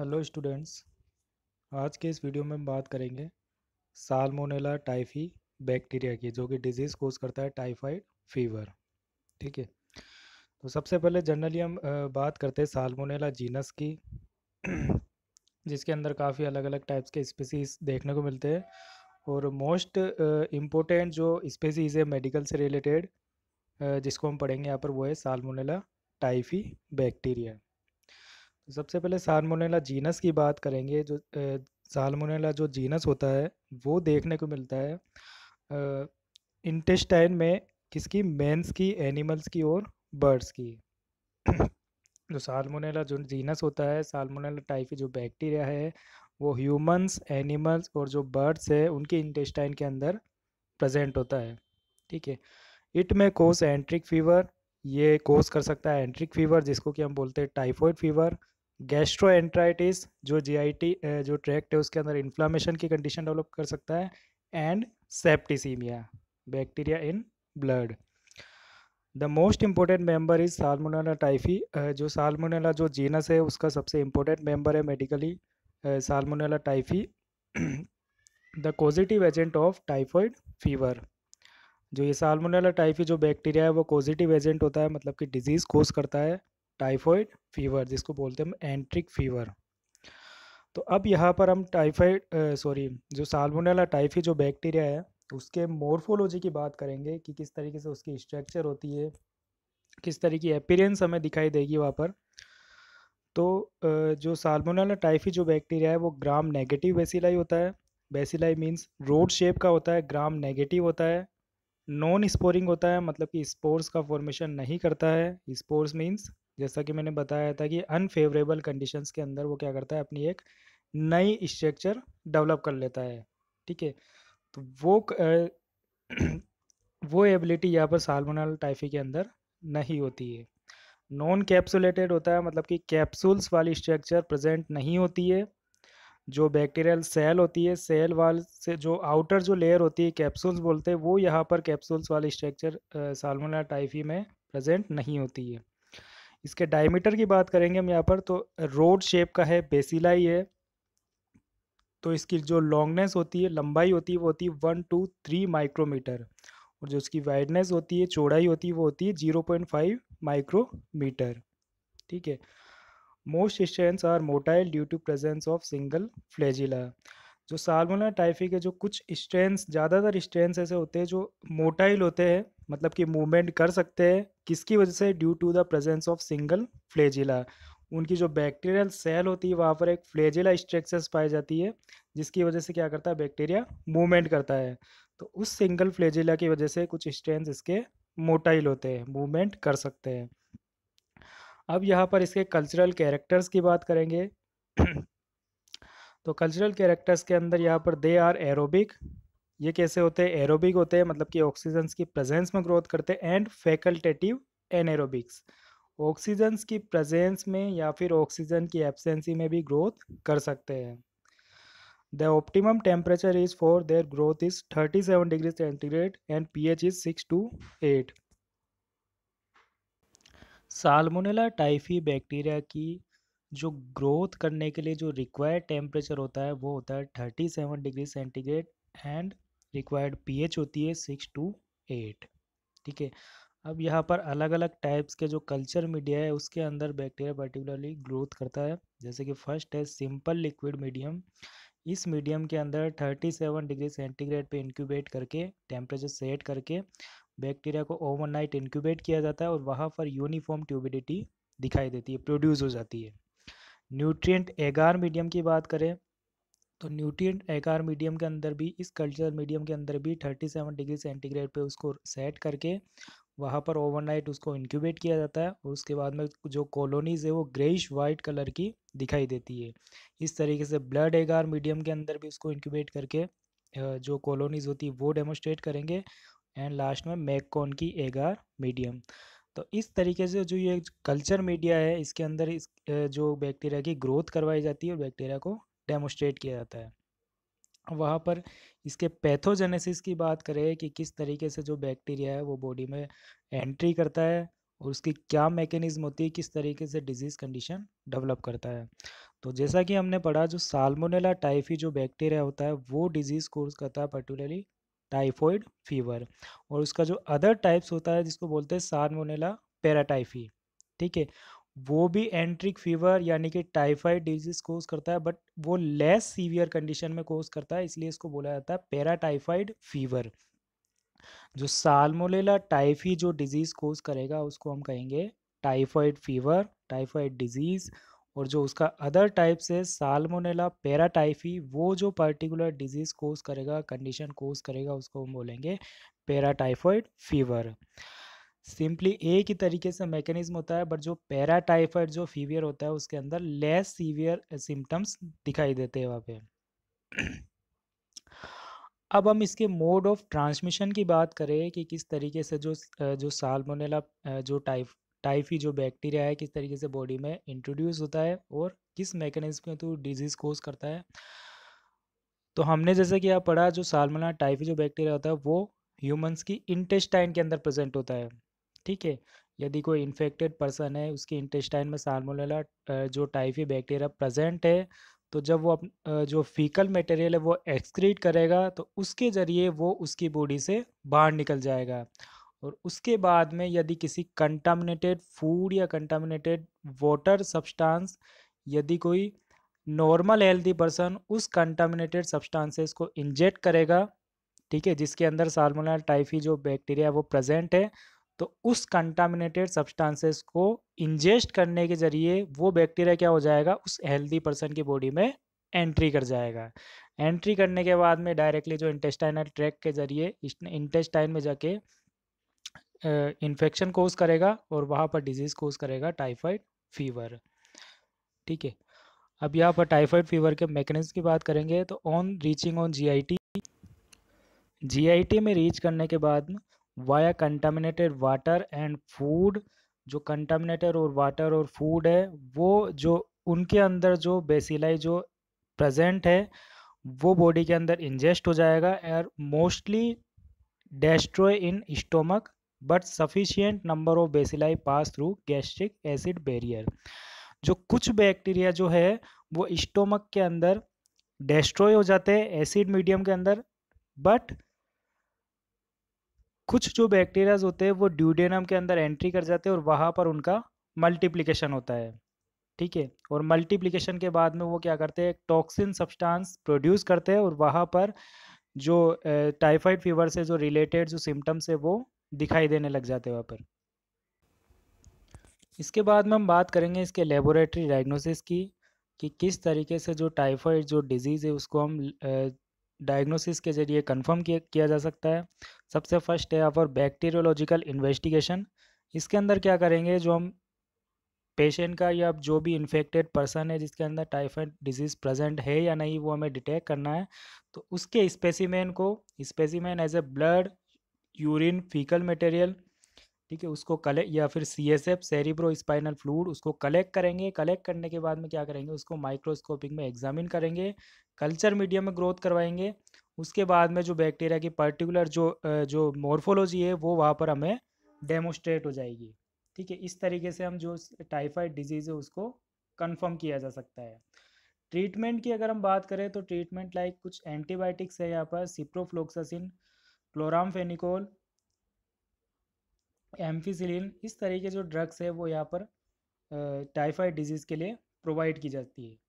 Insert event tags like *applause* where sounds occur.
hello students आज के इस वीडियो में हम बात करेंगे साल्मोनेला टाइफी बैक्टीरिया की जो कि डिजीज़ कोज करता है टाइफाइड फीवर ठीक है तो सबसे पहले जनरली हम बात करते हैं साल्मोनेला जीनस की *clears throat* जिसके अंदर काफ़ी अलग अलग टाइप्स के स्पीसीज देखने को मिलते हैं और मोस्ट इम्पोर्टेंट जो स्पीसीज है मेडिकल से रिलेटेड जिसको हम पढ़ेंगे यहाँ पर वो है साल्मोनेला टाइफी बैक्टीरिया तो सबसे पहले सालमोनेला जीनस की बात करेंगे जो सालमोनेला जो जीनस होता है वो देखने को मिलता है इंटेस्टाइन में किसकी मेंस की एनिमल्स की और बर्ड्स की *coughs* जो सालमोनेला जो जीनस होता है सालमोनेला टाइफी जो बैक्टीरिया है वो ह्यूमंस एनिमल्स और जो बर्ड्स है उनके इंटेस्टाइन के अंदर प्रेजेंट होता है ठीक है इट में कोस एंट्रिक फीवर ये कोस कर सकता है एंट्रिक फीवर जिसको कि हम बोलते हैं टाइफॉइड फीवर गैस्ट्रोएंट्राइटिस जो जीआईटी जो ट्रैक्ट है उसके अंदर इन्फ्लामेशन की कंडीशन डेवलप कर सकता है and septicemia bacteria in blood the most important member is Salmonella typhi जो सालमोनेला जो जीनस है उसका सबसे इम्पोर्टेंट मेंबर है medically Salmonella typhi the positive agent of typhoid fever जो ये सालमोनेला टाइफी जो बैक्टीरिया है वो पॉजिटिव एजेंट होता है मतलब कि डिजीज़ कोज करता है टाइफॉइड फीवर जिसको बोलते हैं हम एंट्रिक फीवर तो अब यहाँ पर हम टाइफाइड सॉरी जो साल्मोनेला टाइफी जो बैक्टीरिया है उसके मोर्फोलॉजी की बात करेंगे कि किस तरीके से उसकी स्ट्रक्चर होती है किस तरह की अपीरेंस हमें दिखाई देगी वहाँ पर तो जो साल्मोनेला टाइफी जो बैक्टीरिया है वो ग्राम नेगेटिव बेसिलाई होता है बेसिलाई मीन्स रोड शेप का होता है ग्राम नेगेटिव होता है नॉन स्पोरिंग होता है मतलब कि स्पोर्स का फॉर्मेशन नहीं करता है स्पोर्स मीन्स जैसा कि मैंने बताया था कि अनफेवरेबल कंडीशंस के अंदर वो क्या करता है अपनी एक नई स्ट्रक्चर डेवलप कर लेता है ठीक है तो वो *clears throat* वो एबिलिटी यहाँ पर सालमोनल टाइफी के अंदर नहीं होती है नॉन कैप्सुलेटेड होता है मतलब कि कैप्सूल्स वाली स्ट्रक्चर प्रेजेंट नहीं होती है जो बैक्टीरियल सेल होती है सेल वाल से जो आउटर जो लेयर होती है कैप्सूल्स बोलते हैं वो यहाँ पर कैप्सूल्स वाली स्ट्रक्चर सालमोनल टाइफी में प्रेजेंट नहीं होती है इसके डायमीटर की बात करेंगे हम यहाँ पर तो रोड शेप का है बेसिला ही है तो इसकी जो लॉन्गनेस होती है लंबाई होती है वो होती है वन टू थ्री माइक्रोमीटर और जो इसकी वाइडनेस होती है चौड़ाई होती है वो होती है जीरो पॉइंट फाइव माइक्रोमीटर ठीक है most strains are motile due to presence of single flagella जो सालमोना टाइफी के जो कुछ स्टेंस ज़्यादातर स्टेंस ऐसे होते हैं जो मोटाइल होते हैं मतलब कि मूवमेंट कर सकते हैं किसकी वजह से due to the presence of single flagella उनकी जो बैक्टीरियल सेल होती है वहाँ पर एक फ्लेजिला स्ट्रक्चर्स पाई जाती है जिसकी वजह से क्या करता है बैक्टीरिया मूवमेंट करता है तो उस सिंगल फ्लेजिला की वजह से कुछ स्ट्रेंथ इसके मोटाइल होते हैं मूवमेंट कर सकते हैं अब यहाँ पर इसके कल्चरल कैरेक्टर्स की बात करेंगे *clears throat* तो कल्चरल कैरेक्टर्स के अंदर यहाँ पर दे आर एरोबिक ये कैसे होते हैं एरोबिक होते हैं मतलब कि ऑक्सीजन्स की प्रेजेंस में ग्रोथ करते हैं एंड फैकल्टेटिव एनएरोबिक्स ऑक्सीजन्स की प्रेजेंस में या फिर ऑक्सीजन की एब्सेंसी में भी ग्रोथ कर सकते हैं the optimum temperature is for their growth is thirty seven degree centigrade and P H is six to eight Salmonella typhi bacteria की जो ग्रोथ करने के लिए जो रिक्वायर्ड टेम्परेचर होता है वो होता है thirty seven degree centigrade and required pH होती है सिक्स टू एट ठीक है अब यहाँ पर अलग अलग टाइप्स के जो कल्चर मीडिया है उसके अंदर बैक्टीरिया पर्टिकुलरली ग्रोथ करता है जैसे कि फर्स्ट है सिंपल लिक्विड मीडियम इस मीडियम के अंदर थर्टी सेवन डिग्री सेंटीग्रेड पे इंक्यूबेट करके टेम्परेचर सेट करके बैक्टीरिया को ओवरनाइट इंक्यूबेट किया जाता है और वहाँ पर यूनिफॉर्म ट्यूबिडिटी दिखाई देती है प्रोड्यूस हो जाती है न्यूट्रिएंट एगार मीडियम की बात करें तो न्यूट्रिएंट एकार मीडियम के अंदर भी इस कल्चर मीडियम के अंदर भी 37 डिग्री सेंटीग्रेड पे उसको सेट करके वहाँ पर ओवरनाइट उसको इंक्यूबेट किया जाता है और उसके बाद में जो कॉलोनीज है वो ग्रेइश वाइट कलर की दिखाई देती है इस तरीके से ब्लड एगार मीडियम के अंदर भी उसको इंक्यूबेट करके जो कॉलोनीज होती है वो डेमोस्ट्रेट करेंगे एंड लास्ट में मैककॉन की एगार मीडियम तो इस तरीके से जो ये कल्चर मीडिया है इसके अंदर इस जो बैक्टीरिया की ग्रोथ करवाई जाती है और बैक्टीरिया को डेमोस्ट्रेट किया जाता है वहाँ पर इसके पैथोजेनेसिस की बात करें कि किस तरीके से जो बैक्टीरिया है वो बॉडी में एंट्री करता है और उसकी क्या मैकेनिज़्म होती है किस तरीके से डिजीज़ कंडीशन डेवलप करता है तो जैसा कि हमने पढ़ा जो साल्मोनेला टाइफी जो बैक्टीरिया होता है वो डिजीज़ कोर्स करता है पर्टिकुलरली टाइफॉइड फीवर और उसका जो अदर टाइप्स होता है जिसको बोलते हैं साल्मोनेला पैराटाइफी ठीक है वो भी एंट्रिक फीवर यानी कि टाइफाइड डिजीज कोज करता है बट वो लेस सीवियर कंडीशन में कोज करता है इसलिए इसको बोला जाता है पैराटाइफाइड फीवर जो साल्मोलेला टाइफी जो डिजीज कोज करेगा उसको हम कहेंगे टाइफाइड फीवर टाइफाइड डिजीज और जो उसका अदर टाइप से साल्मोनेला पैराटाइफी वो जो पर्टिकुलर डिजीज कोज करेगा कंडीशन कोज करेगा उसको हम बोलेंगे पैराटाइफाइड फीवर सिंपली एक ही तरीके से मैकेनिज्म होता है बट जो पैराटाइफाइड जो फीवियर होता है उसके अंदर लेस सीवियर सिम्टम्स दिखाई देते हैं वहाँ पे अब हम इसके मोड ऑफ ट्रांसमिशन की बात करें कि किस तरीके से जो जो सालमोनेला जो टाइफ टाइफी जो बैक्टीरिया है किस तरीके से बॉडी में इंट्रोड्यूस होता है और किस मैकेनिज्म के थ्रू डिजीज़ कोज करता है तो हमने जैसे कि आप पढ़ा जो सालमोनेला टाइफी जो बैक्टीरिया होता है वो ह्यूमंस की इंटेस्टाइन के अंदर प्रेजेंट होता है ठीक है यदि कोई इन्फेक्टेड पर्सन है उसके इंटेस्टाइन में सालमोनेला जो टाइफी बैक्टीरिया प्रेजेंट है तो जब वो जो फीकल मटेरियल है वो एक्सक्रीट करेगा तो उसके ज़रिए वो उसकी बॉडी से बाहर निकल जाएगा और उसके बाद में यदि किसी कंटामिनेटेड फूड या कंटामिनेटेड वाटर सब्सटेंस यदि कोई नॉर्मल हेल्दी पर्सन उस कंटामिनेटेड सब्सटेंसेस को इंजेक्ट करेगा ठीक है जिसके अंदर सालमोनेला टाइफी जो बैक्टीरिया वो प्रेजेंट है तो उस कंटामिनेटेड सब्सटेंसेस को इंजेस्ट करने के जरिए वो बैक्टीरिया क्या हो जाएगा उस हेल्दी पर्सन की बॉडी में एंट्री कर जाएगा एंट्री करने के बाद में डायरेक्टली जो इंटेस्टाइनल ट्रैक के जरिए इंटेस्टाइन में जाके इन्फेक्शन कोज करेगा और वहाँ पर डिजीज़ कोज करेगा टाइफाइड फीवर ठीक है अब यहाँ पर टाइफाइड फीवर के मैकेनिज्म की बात करेंगे तो on reaching on GIT GIT में रीच करने के बाद via contaminated water and food जो कंटामिनेटेड और वाटर और फूड है वो जो उनके अंदर जो बेसिलाई जो प्रेजेंट है वो बॉडी के अंदर इंजेस्ट हो जाएगा and mostly destroy in stomach but sufficient number of bacilli pass through gastric acid barrier जो कुछ बैक्टीरिया जो है वो स्टोमक के अंदर डेस्ट्रॉय हो जाते हैं एसिड मीडियम के अंदर बट कुछ जो बैक्टीरियाज होते हैं वो ड्यूडेनम के अंदर एंट्री कर जाते हैं और वहाँ पर उनका मल्टीप्लिकेशन होता है ठीक है और मल्टीप्लिकेशन के बाद में वो क्या करते हैं टॉक्सिन सब्सटेंस प्रोड्यूस करते हैं और वहाँ पर जो टाइफाइड फीवर से जो रिलेटेड जो सिम्टम्स है वो दिखाई देने लग जाते हैं वहाँ पर इसके बाद में हम बात करेंगे इसके लेबोरेटरी डायग्नोसिस की कि किस तरीके से जो टाइफाइड जो डिजीज़ है उसको हम डायग्नोसिस के जरिए कंफर्म किया जा सकता है सबसे फर्स्ट है आप और बैक्टीरियोलॉजिकल इन्वेस्टिगेशन इसके अंदर क्या करेंगे जो हम पेशेंट का या जो भी इन्फेक्टेड पर्सन है जिसके अंदर टाइफाइड डिजीज़ प्रेजेंट है या नहीं वो हमें डिटेक्ट करना है तो उसके स्पेसिमेन को specimen as a blood urine fecal material ठीक है उसको कलेक्ट या फिर C S F cerebro spinal fluid उसको कलेक्ट करेंगे कलेक्ट करने के बाद में क्या करेंगे उसको माइक्रोस्कोपिक में एग्जामिन करेंगे कल्चर मीडियम में ग्रोथ करवाएंगे उसके बाद में जो बैक्टीरिया की पर्टिकुलर जो जो मोर्फोलॉजी है वो वहाँ पर हमें डेमोस्ट्रेट हो जाएगी ठीक है इस तरीके से हम जो टाइफाइड डिजीज़ है उसको कन्फर्म किया जा सकता है ट्रीटमेंट की अगर हम बात करें तो ट्रीटमेंट लाइक कुछ एंटीबायोटिक्स है यहाँ पर सिप्रोफ्लोक्सासिन क्लोरामफेनिकोल एम्फ़ीसिलिन इस तरह के जो ड्रग्स है वो यहाँ पर टाइफाइड डिजीज़ के लिए प्रोवाइड की जाती है